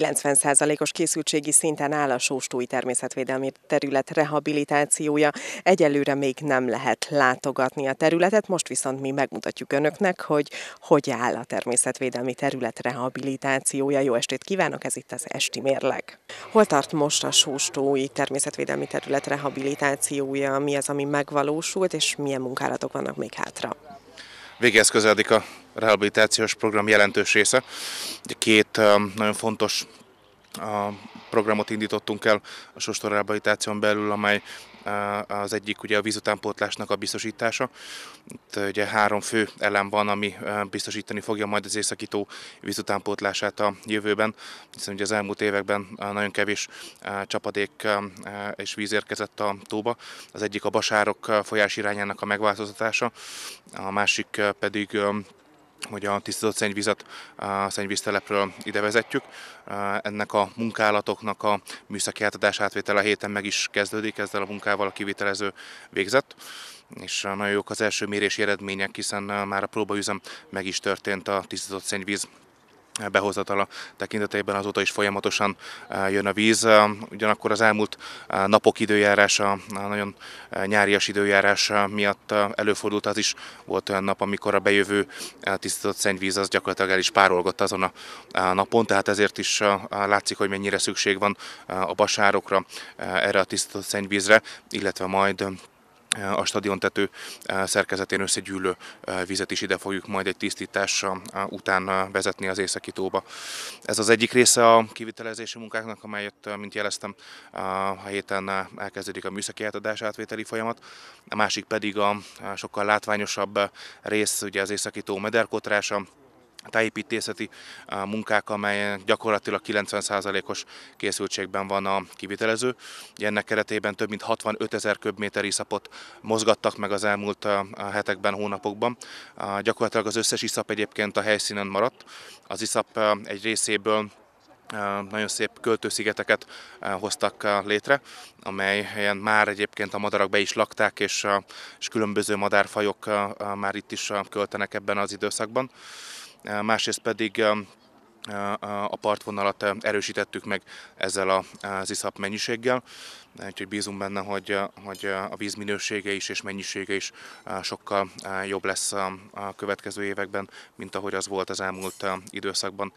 90%-os készültségi szinten áll a Sóstói természetvédelmi terület rehabilitációja. Egyelőre még nem lehet látogatni a területet, most viszont mi megmutatjuk önöknek, hogy hogy áll a természetvédelmi terület rehabilitációja. Jó estét kívánok, ez itt az Esti Mérleg. Hol tart most a Sóstói természetvédelmi terület rehabilitációja? Mi az, ami megvalósult, és milyen munkálatok vannak még hátra? Véghez közeledik a rehabilitációs program jelentős része. Két nagyon fontos programot indítottunk el a Sostor Rehabilitáción belül, amely az egyik ugye a vízutánpótlásnak a biztosítása. Itt ugye három fő elem van, ami biztosítani fogja majd az északító vízutánpótlását a jövőben, hiszen ugye az elmúlt években nagyon kevés csapadék és víz érkezett a tóba. Az egyik a basárok folyás irányának a megváltoztatása, a másik pedig hogy a tisztított szennyvizet a szennyvíztelepről ide vezetjük. Ennek a munkálatoknak a műszaki átadás átvétele a héten meg is kezdődik, ezzel a munkával a kivitelező végzett és e, nagyon jók az első mérési eredmények, hiszen e, már a próbaüzem meg is történt a tisztított szennyvíz behozatala tekintetében azóta is folyamatosan eh, jön a víz. Eh, ugyanakkor az elmúlt eh, napok időjárása, nagyon nyárias időjárás miatt előfordult az is. Volt olyan nap, amikor a bejövő tisztított szennyvíz az gyakorlatilag el is párolgott azon a napon, tehát ezért is látszik, hogy mennyire szükség van a basárokra, erre a tisztított szennyvízre, illetve majd a stadiontető eh, szerkezetén összegyűlő eh, vizet is ide fogjuk majd egy tisztítása eh, után vezetni az északi tóba. Ez az egyik része a kivitelezési munkáknak, amelyet, mint jeleztem, a héten elkezdődik a műszaki átadás átvételi folyamat, a másik pedig a sokkal látványosabb rész, ugye az északi tó mederkotrása, tájépítészeti munkák, amelyen gyakorlatilag 90%-os készültségben van a kivitelező. Ennek keretében több mint 65 ezer köbméter iszapot mozgattak meg az elmúlt hetekben, hónapokban. Gyakorlatilag az összes iszap egyébként a helyszínen maradt. Az iszap egy részéből nagyon szép költőszigeteket hoztak létre, amelyen már egyébként a madarak be is lakták, és különböző madárfajok már itt is költenek ebben az időszakban másrészt pedig a partvonalat erősítettük meg ezzel az iszap mennyiséggel, úgyhogy bízunk benne, hogy, hogy a víz minősége is és mennyisége is sokkal jobb lesz a következő években, mint ahogy az volt az elmúlt időszakban.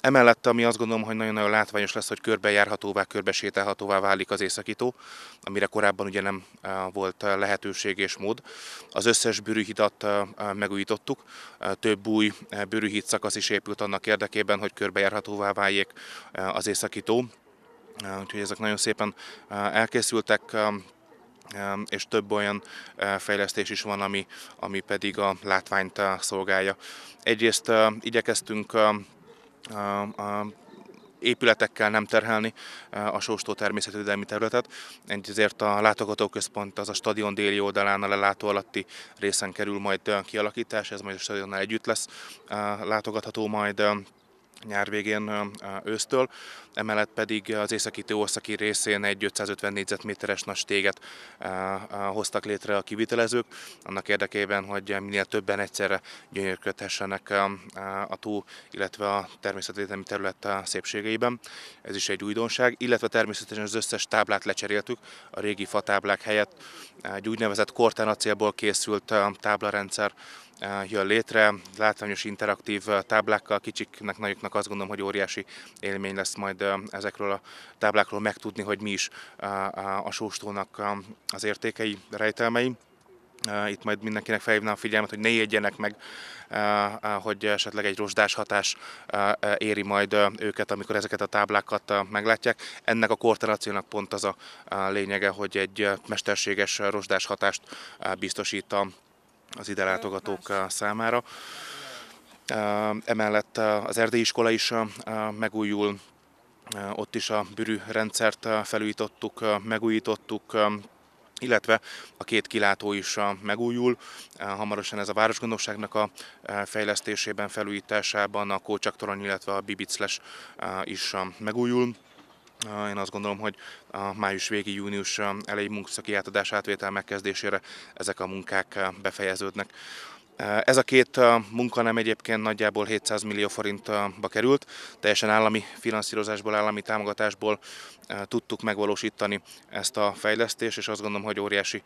Emellett, ami azt gondolom, hogy nagyon-nagyon látványos lesz, hogy körbejárhatóvá, körbesételhatóvá válik az északító, amire korábban ugye nem volt lehetőség és mód. Az összes bűrűhidat megújítottuk, több új bűrűhíd szakasz is épült annak érdekében, hogy hogy körbejárhatóvá váljék eh, az északi tó. Eh, úgyhogy ezek nagyon szépen eh, elkészültek, és több olyan fejlesztés is van, ami, ami pedig a látványt szolgálja. Egyrészt igyekeztünk épületekkel nem terhelni a Sóstó természetvédelmi területet. Ezért a látogatóközpont az a stadion déli oldalán a lelátó alatti részen kerül majd kialakítás, ez majd a stadionnal együtt lesz látogatható majd nyár végén ősztől, emellett pedig az északi Teószaki részén egy 550 négyzetméteres nagy téget hoztak létre a kivitelezők, annak érdekében, hogy minél többen egyszerre gyönyörködhessenek a tó, illetve a természetvédelmi terület szépségeiben. Ez is egy újdonság, illetve természetesen az összes táblát lecseréltük, a régi fatáblák helyett egy úgynevezett kortán acélból készült táblarendszer Eh, jön létre, látványos interaktív eh, táblákkal, kicsiknek, nagyoknak azt gondolom, hogy óriási élmény lesz majd eh, ezekről a táblákról megtudni, hogy mi is a sóstónak az értékei, rejtelmei. Itt majd mindenkinek felhívnám a figyelmet, hogy ne jegyenek meg, hogy esetleg egy rozsdás hatás éri majd őket, amikor ezeket a táblákat meglátják. Ennek a kortelációnak pont az a lényege, hogy egy mesterséges rozsdás hatást biztosít a az ide látogatók számára. Emellett az erdélyi iskola is megújul, ott is a bűrű rendszert felújítottuk, megújítottuk, illetve a két kilátó is megújul. Hamarosan ez a városgondosságnak a fejlesztésében, felújításában a kócsaktoron, illetve a Bibicles is megújul. Én azt gondolom, hogy a május végi, június elejé munkaszaki átadás átvétel megkezdésére ezek a munkák befejeződnek. Eh, ez a két eh, munka nem egyébként nagyjából 700 millió forintba került, teljesen állami finanszírozásból, állami támogatásból eh, tudtuk megvalósítani ezt a fejlesztést, és azt gondolom, hogy óriási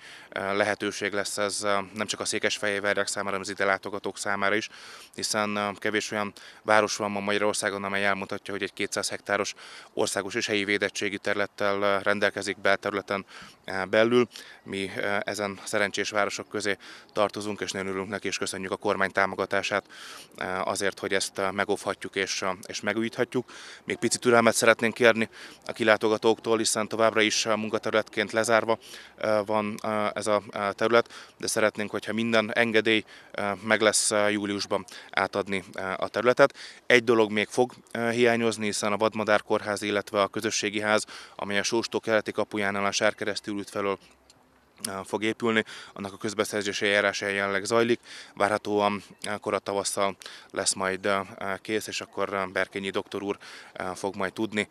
lehetőség lesz ez nem csak a székesfehérvárják számára, hanem az ide látogatók számára is, hiszen kevés olyan város van ma Magyarországon, amely elmutatja, hogy egy 200 hektáros országos és helyi védettségi területtel rendelkezik belterületen belül. Mi ezen szerencsés városok közé tartozunk, és nagyon örülünk neki, és köszönjük a kormány támogatását eh, azért, hogy ezt eh, megóvhatjuk és, eh, és megújíthatjuk. Még pici türelmet szeretnénk kérni a kilátogatóktól, hiszen továbbra is munkaterületként lezárva van ez a terület, de szeretnénk, hogyha minden engedély meg lesz júliusban átadni a területet. Egy dolog még fog hiányozni, hiszen a Vadmadár Kórház, illetve a közösségi ház, amely a Sóstó keleti kapujánál a sárkeresztül út felől fog épülni, annak a közbeszerzési eljárása jelenleg zajlik, várhatóan kora tavasszal lesz majd kész, és akkor Berkényi doktor úr fog majd tudni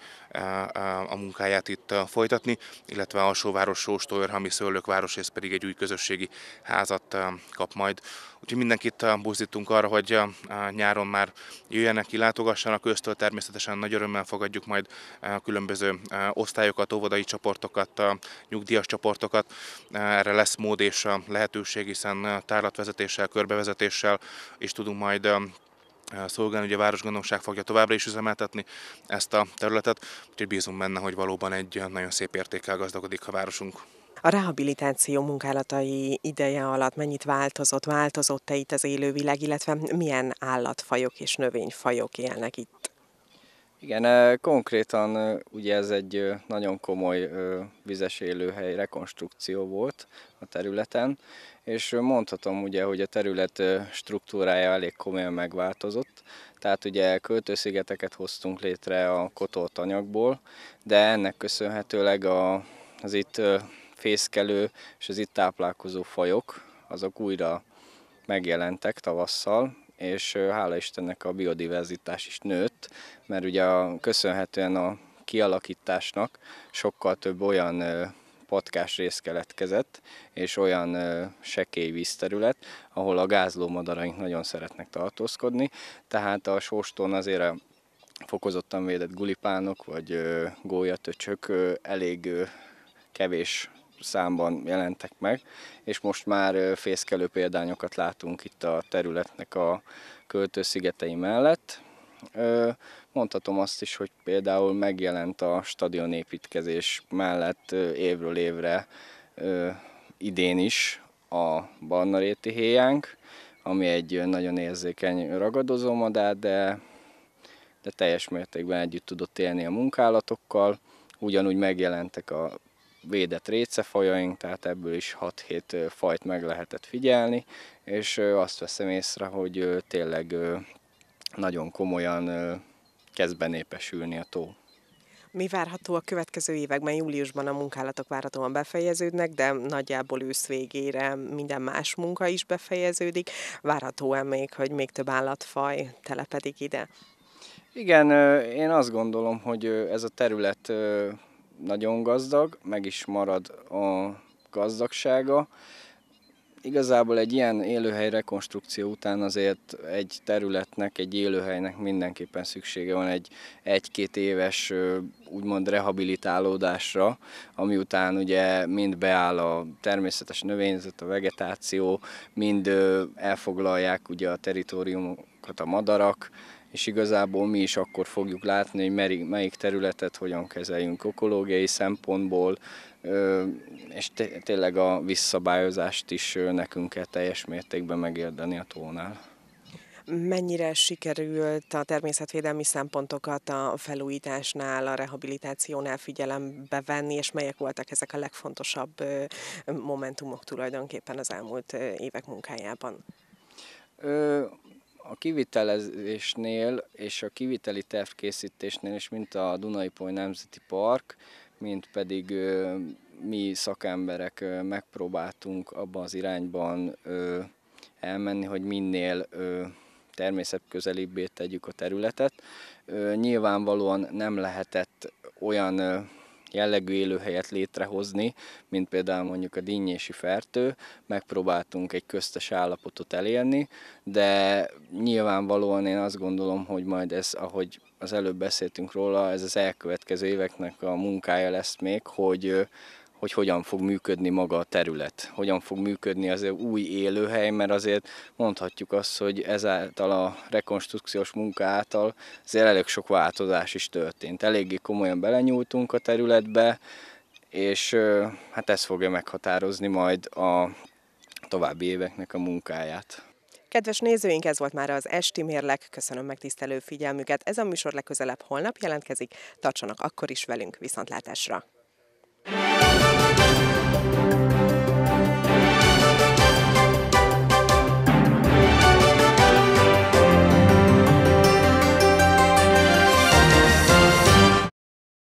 a munkáját itt folytatni, illetve Alsóváros Sós Tojörhami Szőlők város, pedig egy új közösségi házat kap majd Úgyhogy mindenkit eh, buzdítunk arra, hogy eh, nyáron már jöjjenek, látogassanak ősztől. Természetesen nagy örömmel fogadjuk majd eh, a különböző osztályokat, óvodai csoportokat, nyugdíjas csoportokat. Erre lesz mód és lehetőség, hiszen tárlatvezetéssel, körbevezetéssel is tudunk majd szolgálni, hogy a Városgondomság fogja továbbra is üzemeltetni ezt a területet, úgyhogy bízunk benne, hogy valóban egy nagyon szép értékkel gazdagodik a városunk a rehabilitáció munkálatai ideje alatt mennyit változott, változott-e itt az élővilág, illetve milyen állatfajok és növényfajok élnek itt? Igen, konkrétan ugye ez egy nagyon komoly vizes élőhely rekonstrukció volt a területen, és mondhatom ugye, hogy a terület struktúrája elég komolyan megváltozott, tehát ugye költőszigeteket hoztunk létre a kotolt anyagból, de ennek köszönhetőleg az itt fészkelő és az itt táplálkozó fajok, azok újra megjelentek tavasszal, és hála Istennek a biodiverzitás is nőtt, mert ugye a, köszönhetően a kialakításnak sokkal több olyan patkás rész keletkezett, és olyan sekély vízterület, ahol a gázló madaraink nagyon szeretnek tartózkodni, tehát a sóstón azért a fokozottan védett gulipánok vagy gólyatöcsök elég kevés számban jelentek meg, és most már fészkelő példányokat látunk itt a területnek a költőszigetei mellett. Mondhatom azt is, hogy például megjelent a stadionépítkezés mellett évről évre idén is a barnaréti héjánk, ami egy nagyon érzékeny ragadozó madár, de, de teljes mértékben együtt tudott élni a munkálatokkal. Ugyanúgy megjelentek a védett récefajaink, tehát ebből is 6-7 fajt meg lehetett figyelni, és azt veszem észre, hogy tényleg nagyon komolyan kezd benépesülni a tó. Mi várható a következő években? Júliusban a munkálatok várhatóan befejeződnek, de nagyjából ősz végére minden más munka is befejeződik. Várható-e még, hogy még több állatfaj telepedik ide? Igen, én azt gondolom, hogy ez a terület nagyon gazdag, meg is marad a gazdagsága. Igazából egy ilyen élőhely rekonstrukció után azért egy területnek, egy élőhelynek mindenképpen szüksége van egy egy-két éves úgymond rehabilitálódásra, ami után ugye mind beáll a természetes növényzet, a vegetáció, mind elfoglalják ugye a teritoriumokat a madarak, és igazából mi is akkor fogjuk látni, hogy melyik területet hogyan kezeljünk ökológiai szempontból, és tényleg a visszabályozást is nekünk kell teljes mértékben megérdeni a tónál. Mennyire sikerült a természetvédelmi szempontokat a felújításnál, a rehabilitációnál figyelembe venni, és melyek voltak ezek a legfontosabb momentumok tulajdonképpen az elmúlt évek munkájában? A kivitelezésnél és a kiviteli tervkészítésnél is, mint a dunai Dunaipoly Nemzeti Park, mint pedig ö, mi szakemberek ö, megpróbáltunk abban az irányban ö, elmenni, hogy minél természetközelibbé tegyük a területet. Nyilvánvalóan nem lehetett olyan jellegű élőhelyet létrehozni, mint például mondjuk a dinnyési fertő, megpróbáltunk egy köztes állapotot elérni, de nyilvánvalóan én azt gondolom, hogy majd ez, ahogy az előbb beszéltünk róla, ez az elkövetkező éveknek a munkája lesz még, hogy hogy hogyan fog működni maga a terület, hogyan fog működni az új élőhely, mert azért mondhatjuk azt, hogy ezáltal a rekonstrukciós munka által azért elég sok változás is történt. Eléggé komolyan belenyúltunk a területbe, és hát ez fogja meghatározni majd a további éveknek a munkáját. Kedves nézőink, ez volt már az esti mérlek. Köszönöm megtisztelő figyelmüket. Ez a műsor legközelebb holnap jelentkezik. Tartsanak akkor is velünk viszontlátásra!